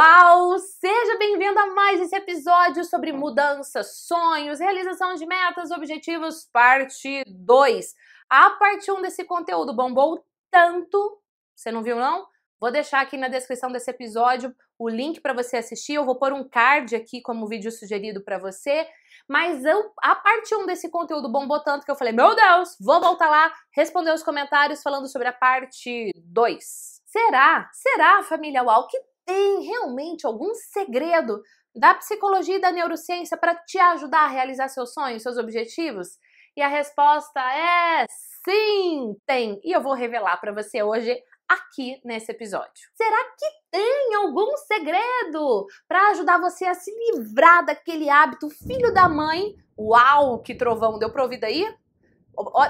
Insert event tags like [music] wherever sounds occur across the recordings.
Uau! Seja bem-vindo a mais esse episódio sobre mudanças, sonhos, realização de metas, objetivos, parte 2. A parte 1 um desse conteúdo bombou tanto, você não viu não? Vou deixar aqui na descrição desse episódio o link para você assistir, eu vou pôr um card aqui como vídeo sugerido para você, mas eu, a parte 1 desse conteúdo bombou tanto que eu falei, meu Deus, vou voltar lá, responder os comentários falando sobre a parte 2. Será? Será, família Uau, que tem realmente algum segredo da psicologia e da neurociência para te ajudar a realizar seus sonhos, seus objetivos? E a resposta é sim, tem. E eu vou revelar para você hoje aqui nesse episódio. Será que tem algum segredo para ajudar você a se livrar daquele hábito filho da mãe? Uau, que trovão deu ouvir aí?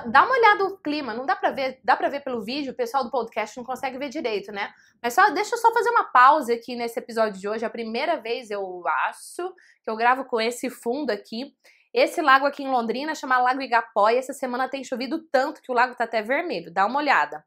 dá uma olhada no clima, não dá pra ver, dá pra ver pelo vídeo, o pessoal do podcast não consegue ver direito, né? Mas só, deixa eu só fazer uma pausa aqui nesse episódio de hoje. É a primeira vez, eu acho, que eu gravo com esse fundo aqui. Esse lago aqui em Londrina chama Lago Igapó e essa semana tem chovido tanto que o lago tá até vermelho. Dá uma olhada.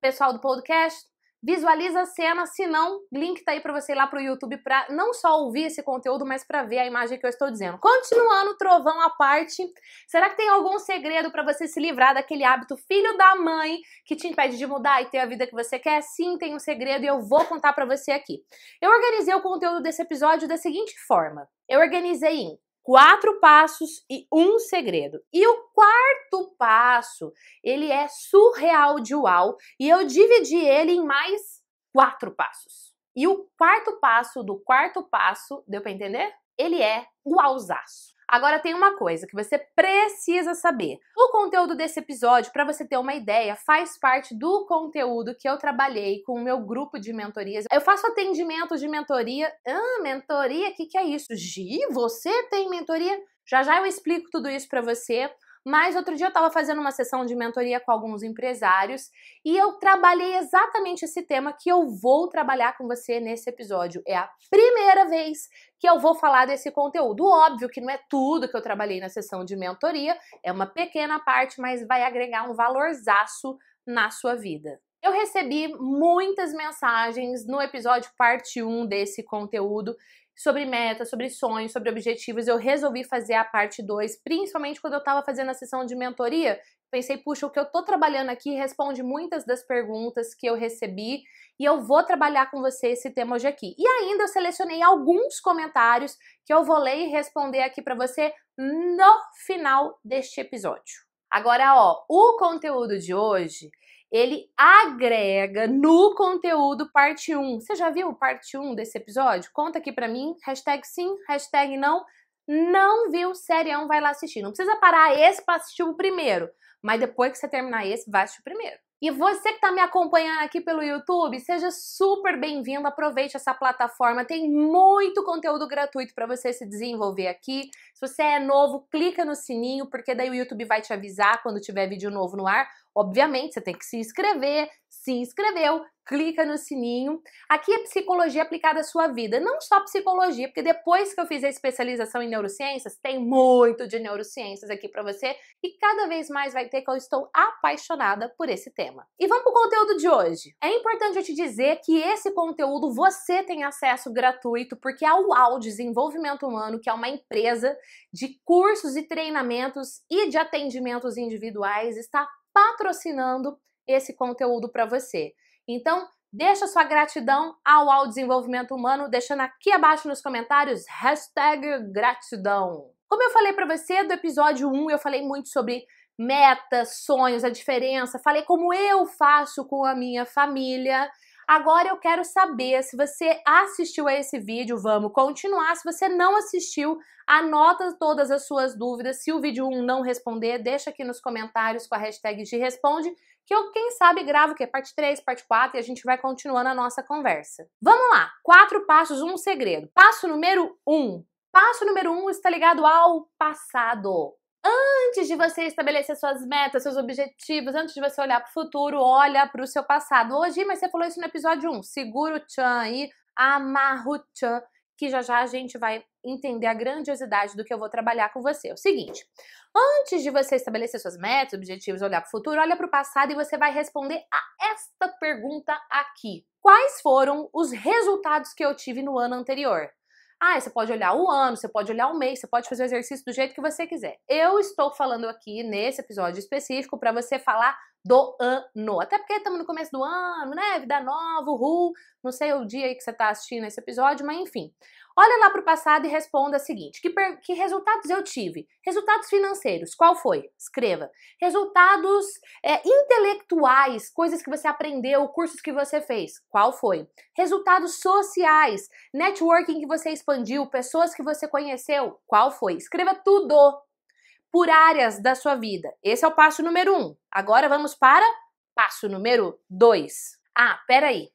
Pessoal do podcast, Visualiza a cena, se não, link tá aí para você ir lá pro YouTube para não só ouvir esse conteúdo, mas para ver a imagem que eu estou dizendo. Continuando, trovão à parte, será que tem algum segredo para você se livrar daquele hábito filho da mãe que te impede de mudar e ter a vida que você quer? Sim, tem um segredo e eu vou contar para você aqui. Eu organizei o conteúdo desse episódio da seguinte forma. Eu organizei em quatro passos e um segredo. E o quarto passo, ele é surreal de uau e eu dividi ele em mais quatro passos. E o quarto passo do quarto passo, deu para entender? Ele é o ausaço. Agora tem uma coisa que você precisa saber. O conteúdo desse episódio, para você ter uma ideia, faz parte do conteúdo que eu trabalhei com o meu grupo de mentorias. Eu faço atendimento de mentoria. Ah, mentoria, o que, que é isso? Gi, você tem mentoria? Já já eu explico tudo isso para você. Mas outro dia eu estava fazendo uma sessão de mentoria com alguns empresários e eu trabalhei exatamente esse tema que eu vou trabalhar com você nesse episódio. É a primeira vez que eu vou falar desse conteúdo. Óbvio que não é tudo que eu trabalhei na sessão de mentoria, é uma pequena parte, mas vai agregar um valorzaço na sua vida. Eu recebi muitas mensagens no episódio parte 1 desse conteúdo sobre metas, sobre sonhos, sobre objetivos. Eu resolvi fazer a parte 2, principalmente quando eu estava fazendo a sessão de mentoria. Pensei, puxa, o que eu estou trabalhando aqui responde muitas das perguntas que eu recebi e eu vou trabalhar com você esse tema hoje aqui. E ainda eu selecionei alguns comentários que eu vou ler e responder aqui para você no final deste episódio. Agora, ó, o conteúdo de hoje ele agrega no conteúdo parte 1. Você já viu parte 1 desse episódio? Conta aqui pra mim, hashtag sim, hashtag não. Não viu, serião, vai lá assistir. Não precisa parar esse pra assistir o primeiro, mas depois que você terminar esse, vai assistir o primeiro. E você que está me acompanhando aqui pelo YouTube, seja super bem-vindo. Aproveite essa plataforma, tem muito conteúdo gratuito para você se desenvolver aqui. Se você é novo, clica no sininho, porque daí o YouTube vai te avisar quando tiver vídeo novo no ar. Obviamente, você tem que se inscrever, se inscreveu, clica no sininho. Aqui é psicologia aplicada à sua vida, não só psicologia, porque depois que eu fiz a especialização em neurociências, tem muito de neurociências aqui para você e cada vez mais vai ter que eu estou apaixonada por esse tema. E vamos pro conteúdo de hoje. É importante eu te dizer que esse conteúdo você tem acesso gratuito porque a UAU Desenvolvimento Humano, que é uma empresa de cursos e treinamentos e de atendimentos individuais, está patrocinando esse conteúdo para você. Então, deixa sua gratidão ao Ao Desenvolvimento Humano, deixando aqui abaixo nos comentários hashtag gratidão. Como eu falei para você do episódio 1, eu falei muito sobre metas, sonhos, a diferença, falei como eu faço com a minha família Agora eu quero saber se você assistiu a esse vídeo, vamos continuar. Se você não assistiu, anota todas as suas dúvidas. Se o vídeo 1 não responder, deixa aqui nos comentários com a hashtag de responde, que eu, quem sabe, gravo o quê? Parte 3, parte 4 e a gente vai continuando a nossa conversa. Vamos lá! Quatro passos, um segredo. Passo número 1. Passo número 1 está ligado ao passado. Antes de você estabelecer suas metas, seus objetivos, antes de você olhar para o futuro, olha para o seu passado. Hoje, mas você falou isso no episódio 1. Segura o tchan aí, amarra o tchan, que já já a gente vai entender a grandiosidade do que eu vou trabalhar com você. É o seguinte, antes de você estabelecer suas metas, objetivos, olhar para o futuro, olha para o passado e você vai responder a esta pergunta aqui. Quais foram os resultados que eu tive no ano anterior? Ah, você pode olhar o ano, você pode olhar o mês, você pode fazer o exercício do jeito que você quiser. Eu estou falando aqui nesse episódio específico para você falar do ano. Até porque estamos no começo do ano, né? Vida nova, ru, Não sei o dia que você está assistindo esse episódio, mas enfim. Olha lá para o passado e responda a seguinte: que, que, resultados eu tive? Resultados financeiros, qual foi? Escreva. Resultados é, intelectuais, coisas que você aprendeu, cursos que você fez, qual foi? Resultados sociais, networking que você expandiu, pessoas que você conheceu, qual foi? Escreva tudo, por áreas da sua vida. Esse é o passo número um. Agora vamos para passo número dois. Ah, peraí.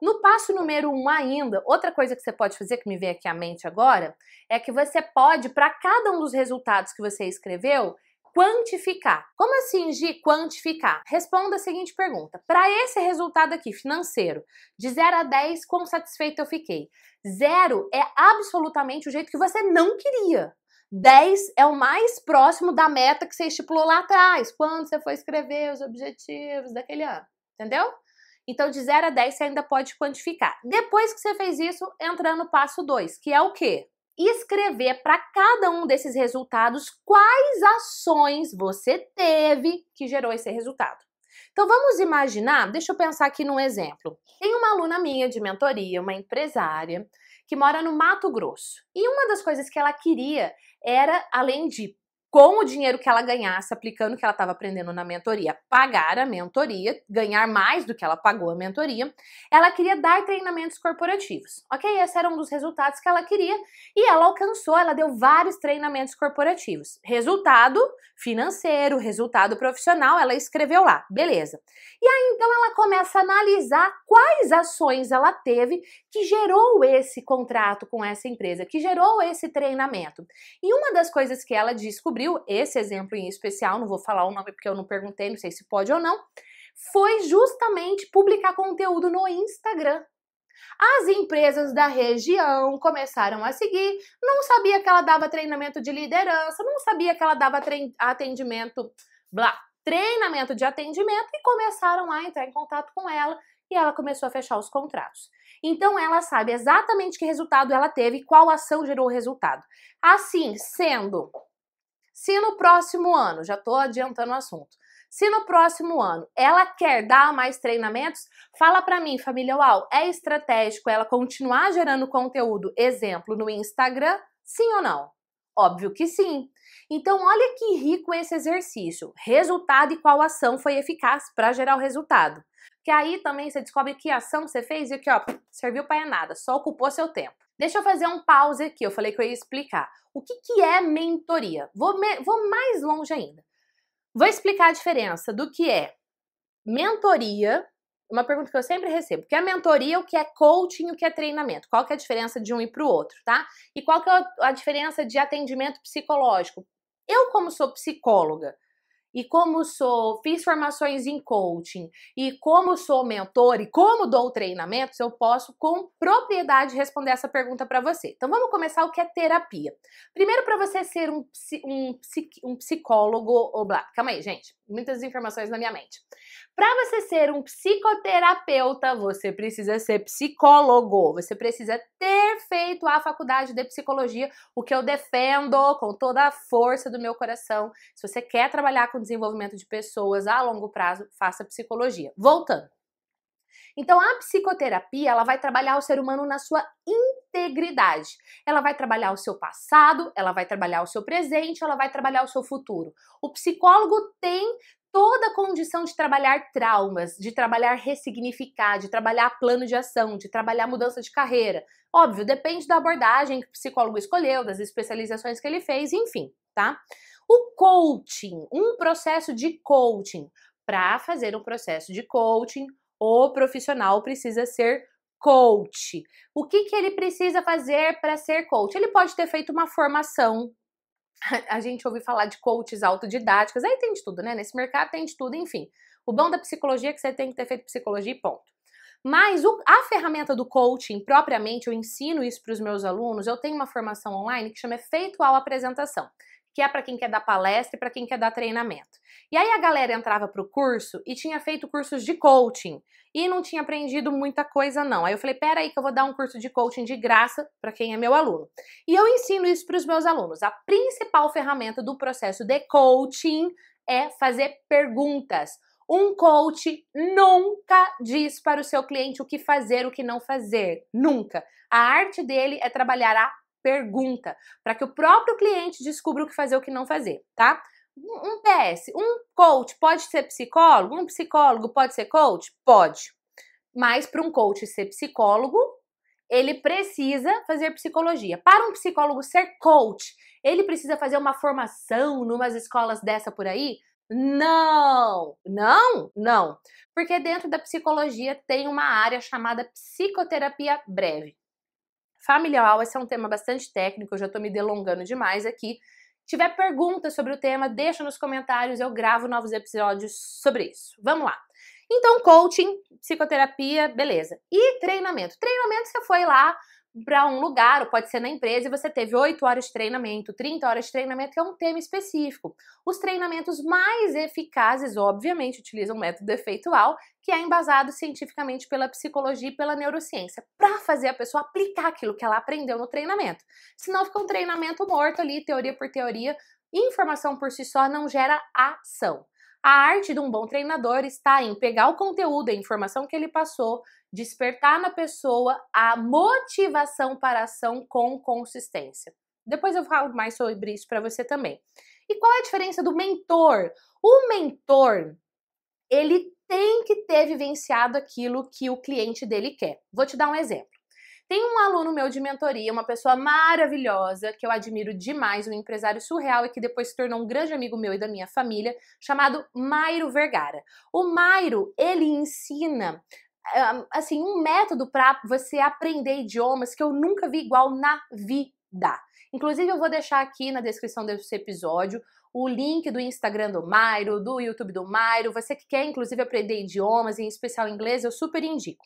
No passo número um ainda, outra coisa que você pode fazer, que me vem aqui à mente agora, é que você pode, para cada um dos resultados que você escreveu, quantificar. Como assim, Gi, quantificar? Responda a seguinte pergunta. Para esse resultado aqui, financeiro, de 0 a 10, quão satisfeito eu fiquei? Zero é absolutamente o jeito que você não queria. 10 é o mais próximo da meta que você estipulou lá atrás, quando você foi escrever os objetivos daquele ano, entendeu? Então, de 0 a 10 você ainda pode quantificar. Depois que você fez isso, entra no passo 2, que é o quê? Escrever para cada um desses resultados quais ações você teve que gerou esse resultado. Então vamos imaginar, deixa eu pensar aqui num exemplo. Tem uma aluna minha de mentoria, uma empresária, que mora no Mato Grosso. E uma das coisas que ela queria era, além de com o dinheiro que ela ganhasse, aplicando o que ela estava aprendendo na mentoria, pagar a mentoria, ganhar mais do que ela pagou a mentoria, ela queria dar treinamentos corporativos, ok? Esse era um dos resultados que ela queria e ela alcançou, ela deu vários treinamentos corporativos. Resultado financeiro, resultado profissional, ela escreveu lá, beleza. E aí então ela começa a analisar quais ações ela teve que gerou esse contrato com essa empresa, que gerou esse treinamento. E uma das coisas que ela descobriu descobriu esse exemplo em especial, não vou falar o nome porque eu não perguntei, não sei se pode ou não, foi justamente publicar conteúdo no Instagram. As empresas da região começaram a seguir, não sabia que ela dava treinamento de liderança, não sabia que ela dava atendimento, blá, treinamento de atendimento e começaram a entrar em contato com ela e ela começou a fechar os contratos. Então ela sabe exatamente que resultado ela teve e qual ação gerou o resultado. Assim sendo, se no próximo ano, já estou adiantando o assunto, se no próximo ano ela quer dar mais treinamentos, fala para mim, família UAU, é estratégico ela continuar gerando conteúdo, exemplo, no Instagram? Sim ou não? Óbvio que sim. Então, olha que rico esse exercício. Resultado e qual ação foi eficaz para gerar o resultado. Que aí também você descobre que ação você fez e que, ó, serviu para nada, só ocupou seu tempo. Deixa eu fazer um pause aqui, eu falei que eu ia explicar. O que, que é mentoria? Vou, me, vou mais longe ainda. Vou explicar a diferença do que é mentoria, uma pergunta que eu sempre recebo, o que é mentoria, o que é coaching, o que é treinamento? Qual que é a diferença de um e para o outro, tá? E qual que é a diferença de atendimento psicológico? Eu, como sou psicóloga, e como sou, fiz formações em coaching, e como sou mentor e como dou treinamentos, eu posso com propriedade responder essa pergunta para você. Então vamos começar o que é terapia. Primeiro, para você ser um, um, um psicólogo, ou blá, calma aí, gente, muitas informações na minha mente. Para você ser um psicoterapeuta, você precisa ser psicólogo, você precisa ter feito a faculdade de psicologia, o que eu defendo com toda a força do meu coração. Se você quer trabalhar com desenvolvimento de pessoas a longo prazo, faça psicologia. Voltando. Então, a psicoterapia, ela vai trabalhar o ser humano na sua integridade. Ela vai trabalhar o seu passado, ela vai trabalhar o seu presente, ela vai trabalhar o seu futuro. O psicólogo tem toda a condição de trabalhar traumas, de trabalhar ressignificar, de trabalhar plano de ação, de trabalhar mudança de carreira. Óbvio, depende da abordagem que o psicólogo escolheu, das especializações que ele fez, enfim, tá? O coaching, um processo de coaching. Para fazer um processo de coaching, o profissional precisa ser coach. O que, que ele precisa fazer para ser coach? Ele pode ter feito uma formação. A gente ouve falar de coaches autodidáticas, aí tem de tudo, né? Nesse mercado tem de tudo, enfim. O bom da psicologia é que você tem que ter feito psicologia e ponto. Mas o, a ferramenta do coaching, propriamente, eu ensino isso para os meus alunos. Eu tenho uma formação online que chama Efeito ao Apresentação que é para quem quer dar palestra e para quem quer dar treinamento. E aí a galera entrava para o curso e tinha feito cursos de coaching e não tinha aprendido muita coisa não. Aí eu falei, pera aí que eu vou dar um curso de coaching de graça para quem é meu aluno. E eu ensino isso para os meus alunos. A principal ferramenta do processo de coaching é fazer perguntas. Um coach nunca diz para o seu cliente o que fazer, o que não fazer. Nunca. A arte dele é trabalhar a pergunta, para que o próprio cliente descubra o que fazer e o que não fazer, tá? Um PS, um coach pode ser psicólogo? Um psicólogo pode ser coach? Pode. Mas para um coach ser psicólogo, ele precisa fazer psicologia. Para um psicólogo ser coach, ele precisa fazer uma formação numas escolas dessa por aí? Não, não, não. Porque dentro da psicologia tem uma área chamada psicoterapia breve familiar. Esse é um tema bastante técnico, eu já estou me delongando demais aqui. Se tiver perguntas sobre o tema, deixa nos comentários, eu gravo novos episódios sobre isso. Vamos lá. Então, coaching, psicoterapia, beleza. E treinamento. Treinamento, você foi lá, para um lugar, ou pode ser na empresa, e você teve 8 horas de treinamento, 30 horas de treinamento, que é um tema específico. Os treinamentos mais eficazes, obviamente, utilizam o método efeitual, que é embasado cientificamente pela psicologia e pela neurociência, para fazer a pessoa aplicar aquilo que ela aprendeu no treinamento. Senão fica um treinamento morto ali, teoria por teoria, informação por si só não gera ação. A arte de um bom treinador está em pegar o conteúdo, a informação que ele passou, despertar na pessoa a motivação para a ação com consistência. Depois eu falo mais sobre isso para você também. E qual é a diferença do mentor? O mentor, ele tem que ter vivenciado aquilo que o cliente dele quer. Vou te dar um exemplo. Tem um aluno meu de mentoria, uma pessoa maravilhosa, que eu admiro demais, um empresário surreal e que depois se tornou um grande amigo meu e da minha família, chamado Mairo Vergara. O Mairo, ele ensina assim um método para você aprender idiomas que eu nunca vi igual na vida. Inclusive eu vou deixar aqui na descrição desse episódio o link do Instagram do Mairo, do YouTube do Mairo. Você que quer inclusive aprender idiomas, em especial inglês, eu super indico.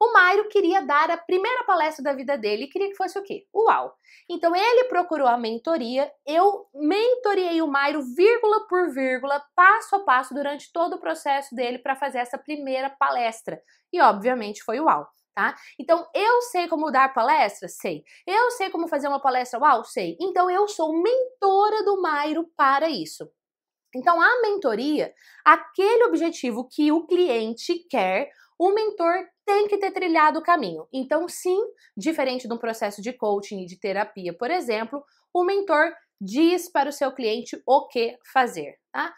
O Mairo queria dar a primeira palestra da vida dele e queria que fosse o quê? Uau! Então ele procurou a mentoria, eu mentorei o Mairo vírgula por vírgula, passo a passo, durante todo o processo dele para fazer essa primeira palestra. E obviamente foi uau! Tá? Então, eu sei como dar palestra? Sei. Eu sei como fazer uma palestra uau? Sei. Então, eu sou mentora do Mairo para isso. Então, a mentoria, aquele objetivo que o cliente quer, o mentor tem que ter trilhado o caminho. Então, sim, diferente de um processo de coaching e de terapia, por exemplo, o mentor diz para o seu cliente o que fazer, tá?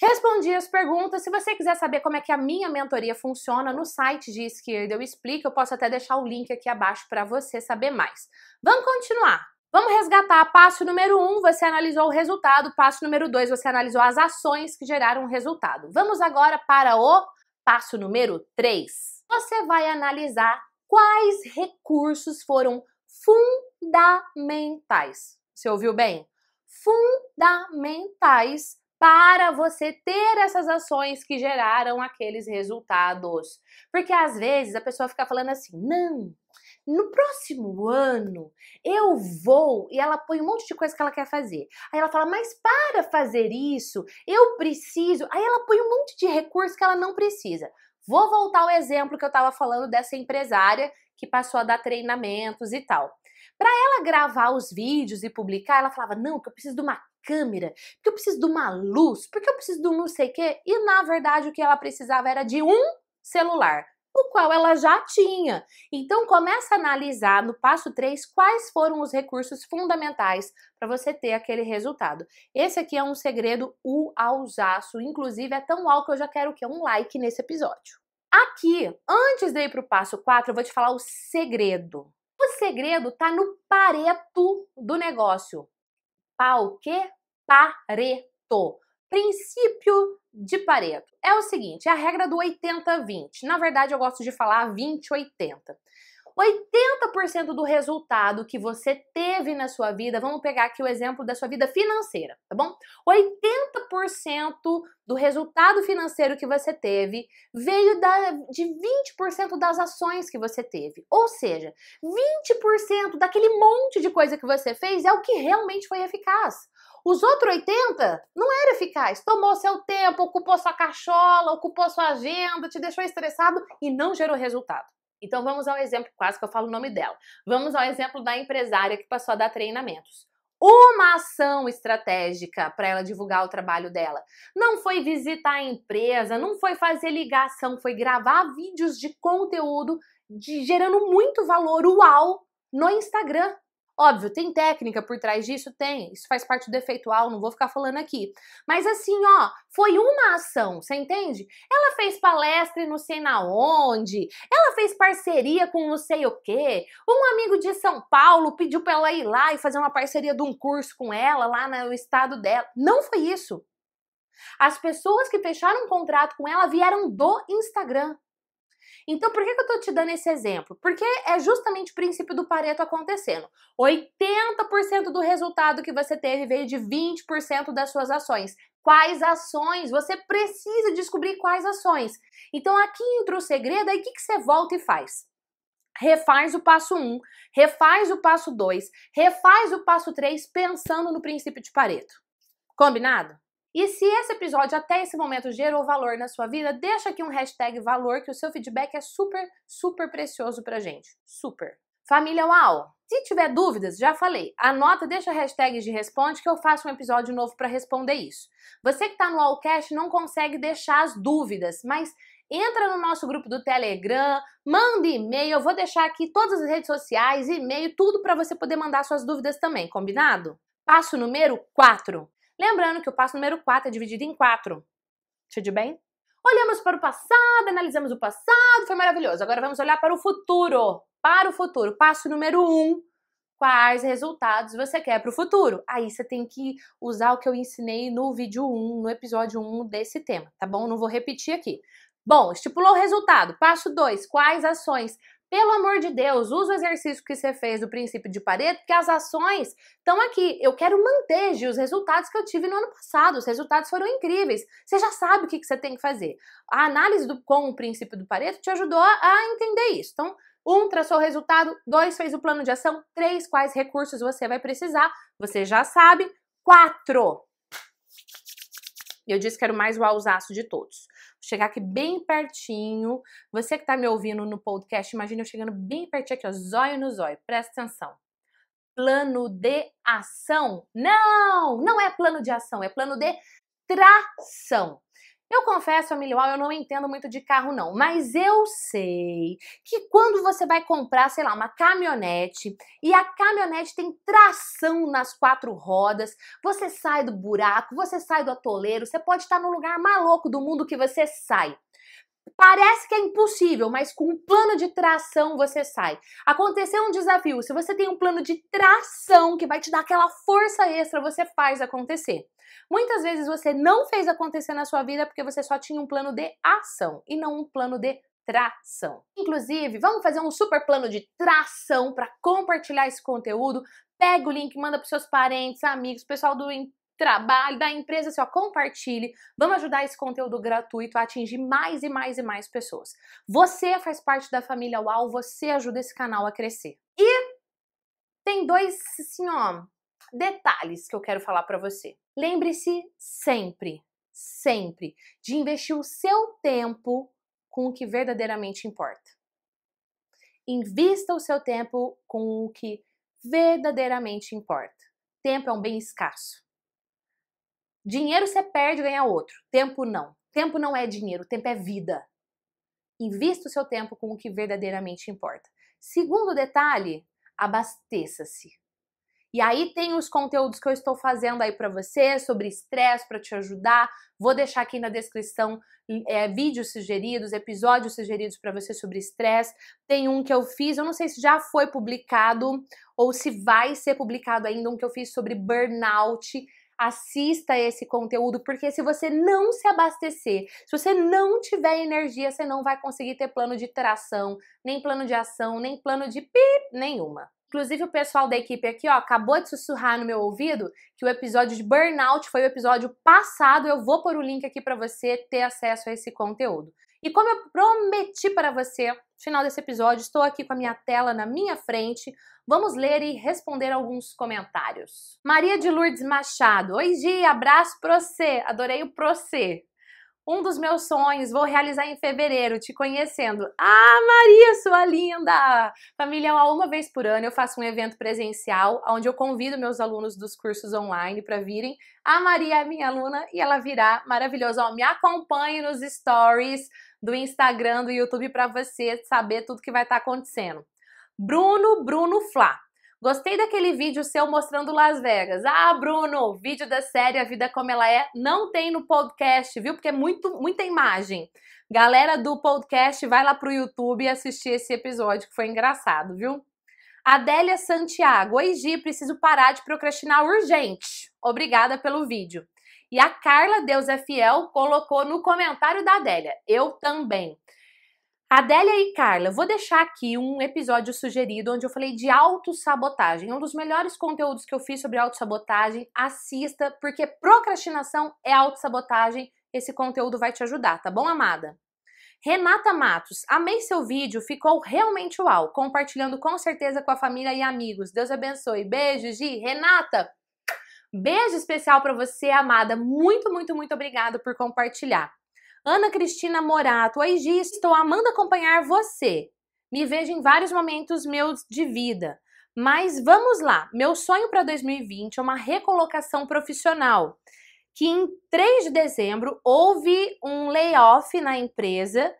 Respondi as perguntas. Se você quiser saber como é que a minha mentoria funciona, no site de esquerda eu explico. Eu posso até deixar o link aqui abaixo para você saber mais. Vamos continuar. Vamos resgatar. Passo número um, você analisou o resultado. Passo número dois. você analisou as ações que geraram o resultado. Vamos agora para o passo número 3, você vai analisar quais recursos foram fundamentais. Você ouviu bem? Fundamentais para você ter essas ações que geraram aqueles resultados. Porque às vezes a pessoa fica falando assim: não, no próximo ano eu vou. E ela põe um monte de coisa que ela quer fazer. Aí ela fala, mas para fazer isso, eu preciso. Aí ela põe um monte de recurso que ela não precisa. Vou voltar ao exemplo que eu estava falando dessa empresária que passou a dar treinamentos e tal. Para ela gravar os vídeos e publicar, ela falava: não, que eu preciso de uma câmera, porque eu preciso de uma luz, porque eu preciso de um não sei o quê. E na verdade o que ela precisava era de um celular o qual ela já tinha. Então começa a analisar no passo 3 quais foram os recursos fundamentais para você ter aquele resultado. Esse aqui é um segredo o ausaço, inclusive é tão alto que eu já quero que um like nesse episódio. Aqui, antes de ir para o passo 4, eu vou te falar o segredo. O segredo tá no pareto do negócio. Pau que pareto princípio de Pareto. É o seguinte, é a regra do 80-20. Na verdade, eu gosto de falar 20-80. 80% do resultado que você teve na sua vida, vamos pegar aqui o exemplo da sua vida financeira, tá bom? 80% do resultado financeiro que você teve veio da, de 20% das ações que você teve. Ou seja, 20% daquele monte de coisa que você fez é o que realmente foi eficaz. Os outros 80 não era eficaz. Tomou seu tempo, ocupou sua cachola, ocupou sua agenda, te deixou estressado e não gerou resultado. Então vamos ao exemplo, quase que eu falo o nome dela. Vamos ao exemplo da empresária que passou a dar treinamentos uma ação estratégica para ela divulgar o trabalho dela. Não foi visitar a empresa, não foi fazer ligação, foi gravar vídeos de conteúdo de, gerando muito valor, uau, no Instagram. Óbvio, tem técnica por trás disso? Tem. Isso faz parte do efeitual, não vou ficar falando aqui. Mas assim, ó, foi uma ação, você entende? Ela fez palestra e não sei na onde, ela fez parceria com não sei o quê, um amigo de São Paulo pediu pra ela ir lá e fazer uma parceria de um curso com ela lá no estado dela. Não foi isso. As pessoas que fecharam um contrato com ela vieram do Instagram. Então, por que, que eu estou te dando esse exemplo? Porque é justamente o princípio do Pareto acontecendo. 80% do resultado que você teve veio de 20% das suas ações. Quais ações? Você precisa descobrir quais ações. Então, aqui entra o segredo, aí o que, que você volta e faz? refaz o passo 1, um, refaz o passo 2, refaz o passo 3 pensando no princípio de Pareto. Combinado? E se esse episódio até esse momento gerou valor na sua vida, deixa aqui um hashtag valor que o seu feedback é super, super precioso pra gente. Super. Família Uau! Se tiver dúvidas, já falei, anota, deixa hashtag de responde que eu faço um episódio novo para responder isso. Você que está no Allcast não consegue deixar as dúvidas, mas entra no nosso grupo do Telegram, manda e-mail, eu vou deixar aqui todas as redes sociais, e-mail, tudo para você poder mandar suas dúvidas também, combinado? Passo número 4. Lembrando que o passo número 4 é dividido em 4. Tudo bem? Olhamos para o passado, analisamos o passado, foi maravilhoso. Agora vamos olhar para o futuro. Para o futuro, passo número 1. Um, quais resultados você quer para o futuro? Aí você tem que usar o que eu ensinei no vídeo 1, no episódio 1 desse tema, tá bom? Não vou repetir aqui. Bom, estipulou o resultado. Passo 2, quais ações pelo amor de Deus, usa o exercício que você fez do princípio de Pareto, porque as ações estão aqui. Eu quero manter os resultados que eu tive no ano passado. Os resultados foram incríveis. Você já sabe o que, que você tem que fazer. A análise do, com o princípio do Pareto te ajudou a entender isso. Então, um, traçou o resultado. Dois, fez o plano de ação. Três, quais recursos você vai precisar. Você já sabe. Quatro. Eu disse que era o mais uausaço de todos chegar aqui bem pertinho. Você que está me ouvindo no podcast, imagina eu chegando bem pertinho aqui, ó, zóio no zóio. Presta atenção. Plano de ação. Não, não é plano de ação, é plano de tração. Eu confesso, Emilioal, eu não entendo muito de carro não, mas eu sei que quando você vai comprar, sei lá, uma caminhonete e a caminhonete tem tração nas quatro rodas, você sai do buraco, você sai do atoleiro, você pode estar no lugar maluco do mundo que você sai. Parece que é impossível, mas com um plano de tração você sai. Aconteceu um desafio, se você tem um plano de tração que vai te dar aquela força extra, você faz acontecer. Muitas vezes você não fez acontecer na sua vida porque você só tinha um plano de ação e não um plano de tração. Inclusive, vamos fazer um super plano de tração para compartilhar esse conteúdo. Pega o link, manda para seus parentes, amigos, pessoal do trabalhe da empresa, assim, ó, compartilhe. Vamos ajudar esse conteúdo gratuito a atingir mais e mais e mais pessoas. Você faz parte da família UAU, você ajuda esse canal a crescer. E tem dois, assim, ó, detalhes que eu quero falar para você. Lembre-se sempre, sempre, de investir o seu tempo com o que verdadeiramente importa. Invista o seu tempo com o que verdadeiramente importa. Tempo é um bem escasso. Dinheiro você perde ganha outro. Tempo não. Tempo não é dinheiro, tempo é vida. Invista o seu tempo com o que verdadeiramente importa. Segundo detalhe, abasteça-se. E aí tem os conteúdos que eu estou fazendo aí para você sobre estresse para te ajudar. Vou deixar aqui na descrição é, vídeos sugeridos, episódios sugeridos para você sobre estresse. Tem um que eu fiz, eu não sei se já foi publicado ou se vai ser publicado ainda um que eu fiz sobre burnout assista esse conteúdo, porque se você não se abastecer, se você não tiver energia, você não vai conseguir ter plano de tração, nem plano de ação, nem plano de pi, nenhuma. Inclusive, o pessoal da equipe aqui, ó, acabou de sussurrar no meu ouvido que o episódio de Burnout foi o episódio passado. Eu vou pôr o link aqui para você ter acesso a esse conteúdo. E como eu prometi para você, final desse episódio, estou aqui com a minha tela na minha frente. Vamos ler e responder alguns comentários. Maria de Lourdes Machado. Oi, Gi, abraço pra você. Adorei o pra você. Um dos meus sonhos, vou realizar em fevereiro, te conhecendo. Ah, Maria, sua linda! Família, uma vez por ano eu faço um evento presencial, onde eu convido meus alunos dos cursos online para virem. A Maria é minha aluna e ela virá maravilhosa. Ó, me acompanhe nos stories do Instagram, do YouTube, para você saber tudo que vai estar tá acontecendo. Bruno, Bruno Flá. Gostei daquele vídeo seu mostrando Las Vegas. Ah, Bruno, vídeo da série A Vida Como Ela É não tem no podcast, viu? Porque é muito, muita imagem. Galera do podcast, vai lá pro YouTube e assistir esse episódio que foi engraçado, viu? Adélia Santiago, oi Gi, preciso parar de procrastinar urgente. Obrigada pelo vídeo. E a Carla Deus é Fiel colocou no comentário da Adélia, eu também. Adélia e Carla, vou deixar aqui um episódio sugerido onde eu falei de autossabotagem. Um dos melhores conteúdos que eu fiz sobre autossabotagem. Assista, porque procrastinação é autossabotagem. Esse conteúdo vai te ajudar, tá bom, amada? Renata Matos, amei seu vídeo, ficou realmente uau. Compartilhando com certeza com a família e amigos. Deus abençoe. Beijo, Gi. Renata, beijo especial para você, amada. Muito, muito, muito obrigado por compartilhar. Ana Cristina Morato, oi Gi, estou amando acompanhar você. Me vejo em vários momentos meus de vida. Mas vamos lá, meu sonho para 2020 é uma recolocação profissional. Que em 3 de dezembro houve um layoff na empresa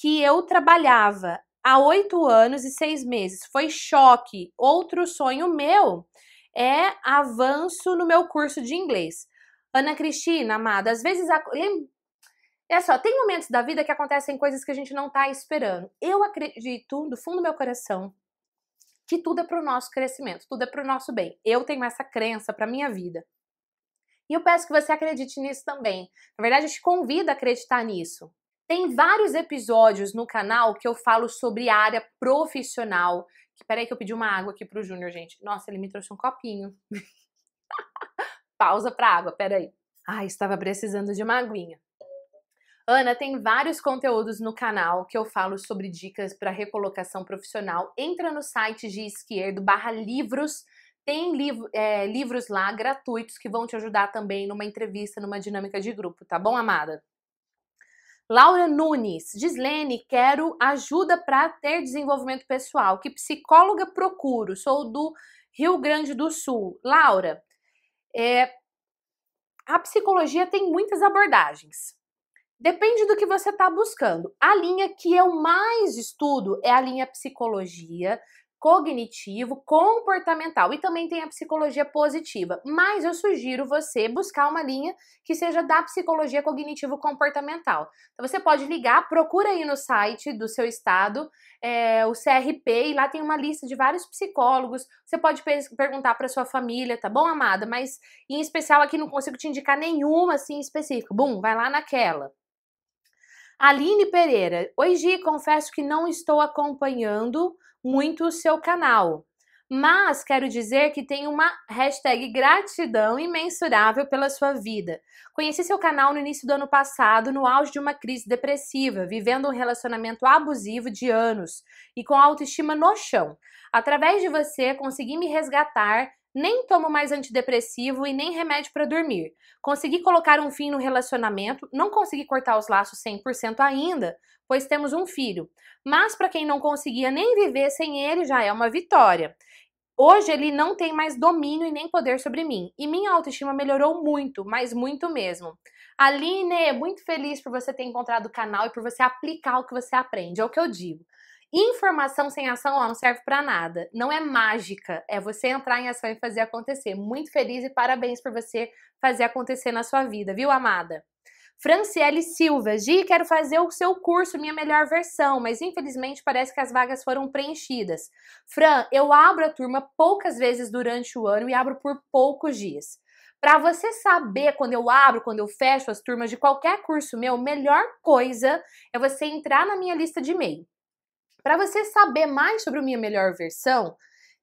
que eu trabalhava há oito anos e seis meses. Foi choque. Outro sonho meu é avanço no meu curso de inglês. Ana Cristina, amada, às vezes a... É só, assim, tem momentos da vida que acontecem coisas que a gente não tá esperando. Eu acredito, do fundo do meu coração, que tudo é pro nosso crescimento, tudo é pro nosso bem. Eu tenho essa crença pra minha vida. E eu peço que você acredite nisso também. Na verdade, eu te convido a acreditar nisso. Tem vários episódios no canal que eu falo sobre área profissional. Que, peraí que eu pedi uma água aqui pro Júnior, gente. Nossa, ele me trouxe um copinho. [laughs] Pausa pra água, peraí. Ai, estava precisando de uma aguinha. Ana, tem vários conteúdos no canal que eu falo sobre dicas para recolocação profissional. Entra no site de esquerdo barra livros tem liv é, livros lá gratuitos que vão te ajudar também numa entrevista, numa dinâmica de grupo, tá bom, amada? Laura Nunes diz: Lene, quero ajuda para ter desenvolvimento pessoal. Que psicóloga procuro? Sou do Rio Grande do Sul. Laura, é, a psicologia tem muitas abordagens. Depende do que você está buscando. A linha que eu mais estudo é a linha psicologia, cognitivo, comportamental e também tem a psicologia positiva. Mas eu sugiro você buscar uma linha que seja da psicologia cognitivo-comportamental. Então você pode ligar, procura aí no site do seu estado é, o CRP e lá tem uma lista de vários psicólogos. Você pode perguntar para sua família, tá bom, amada? Mas em especial aqui não consigo te indicar nenhuma assim específica. Bum, vai lá naquela. Aline Pereira, oi Gi, confesso que não estou acompanhando muito o seu canal, mas quero dizer que tem uma hashtag gratidão imensurável pela sua vida. Conheci seu canal no início do ano passado, no auge de uma crise depressiva, vivendo um relacionamento abusivo de anos e com a autoestima no chão. Através de você, consegui me resgatar nem tomo mais antidepressivo e nem remédio para dormir. Consegui colocar um fim no relacionamento, não consegui cortar os laços 100% ainda, pois temos um filho. Mas para quem não conseguia nem viver sem ele, já é uma vitória. Hoje ele não tem mais domínio e nem poder sobre mim. E minha autoestima melhorou muito, mas muito mesmo. Aline, muito feliz por você ter encontrado o canal e por você aplicar o que você aprende. É o que eu digo. Informação sem ação ó, não serve para nada. Não é mágica, é você entrar em ação e fazer acontecer. Muito feliz e parabéns por você fazer acontecer na sua vida, viu, amada? Franciele Silva, Gi, quero fazer o seu curso, minha melhor versão, mas infelizmente parece que as vagas foram preenchidas. Fran, eu abro a turma poucas vezes durante o ano e abro por poucos dias. Para você saber quando eu abro, quando eu fecho as turmas de qualquer curso meu, melhor coisa é você entrar na minha lista de e-mail. Para você saber mais sobre o minha melhor versão,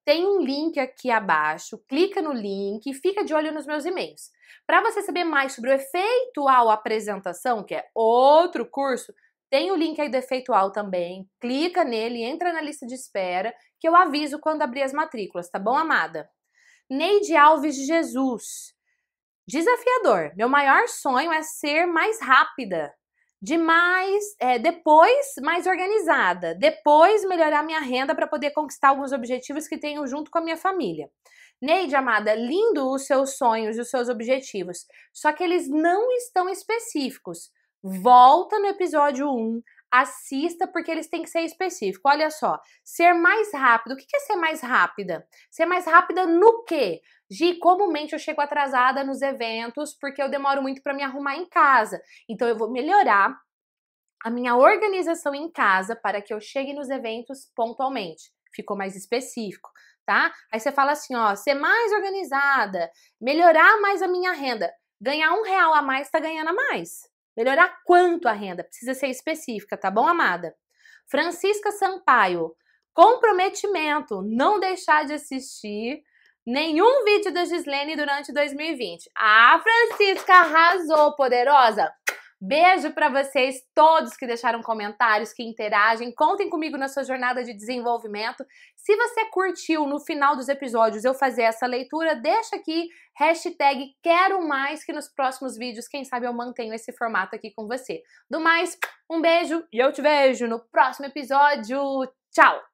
tem um link aqui abaixo, clica no link e fica de olho nos meus e-mails. Para você saber mais sobre o efeitual apresentação, que é outro curso, tem o link aí do efeitual também. Clica nele, entra na lista de espera, que eu aviso quando abrir as matrículas, tá bom, amada? Neide Alves de Jesus. Desafiador. Meu maior sonho é ser mais rápida de mais é, depois mais organizada, depois melhorar minha renda para poder conquistar alguns objetivos que tenho junto com a minha família. Neide, amada, lindo os seus sonhos e os seus objetivos, só que eles não estão específicos. Volta no episódio 1, assista porque eles têm que ser específicos. Olha só, ser mais rápido. O que é ser mais rápida? Ser mais rápida no quê? Gi, comumente eu chego atrasada nos eventos porque eu demoro muito para me arrumar em casa. Então eu vou melhorar a minha organização em casa para que eu chegue nos eventos pontualmente. Ficou mais específico, tá? Aí você fala assim, ó, ser mais organizada, melhorar mais a minha renda. Ganhar um real a mais tá ganhando a mais. Melhorar quanto a renda? Precisa ser específica, tá bom, amada? Francisca Sampaio, comprometimento, não deixar de assistir nenhum vídeo da Gislene durante 2020. Ah, Francisca arrasou, poderosa! Beijo para vocês todos que deixaram comentários, que interagem. Contem comigo na sua jornada de desenvolvimento. Se você curtiu no final dos episódios eu fazer essa leitura, deixa aqui hashtag quero mais que nos próximos vídeos, quem sabe eu mantenho esse formato aqui com você. Do mais, um beijo e eu te vejo no próximo episódio. Tchau!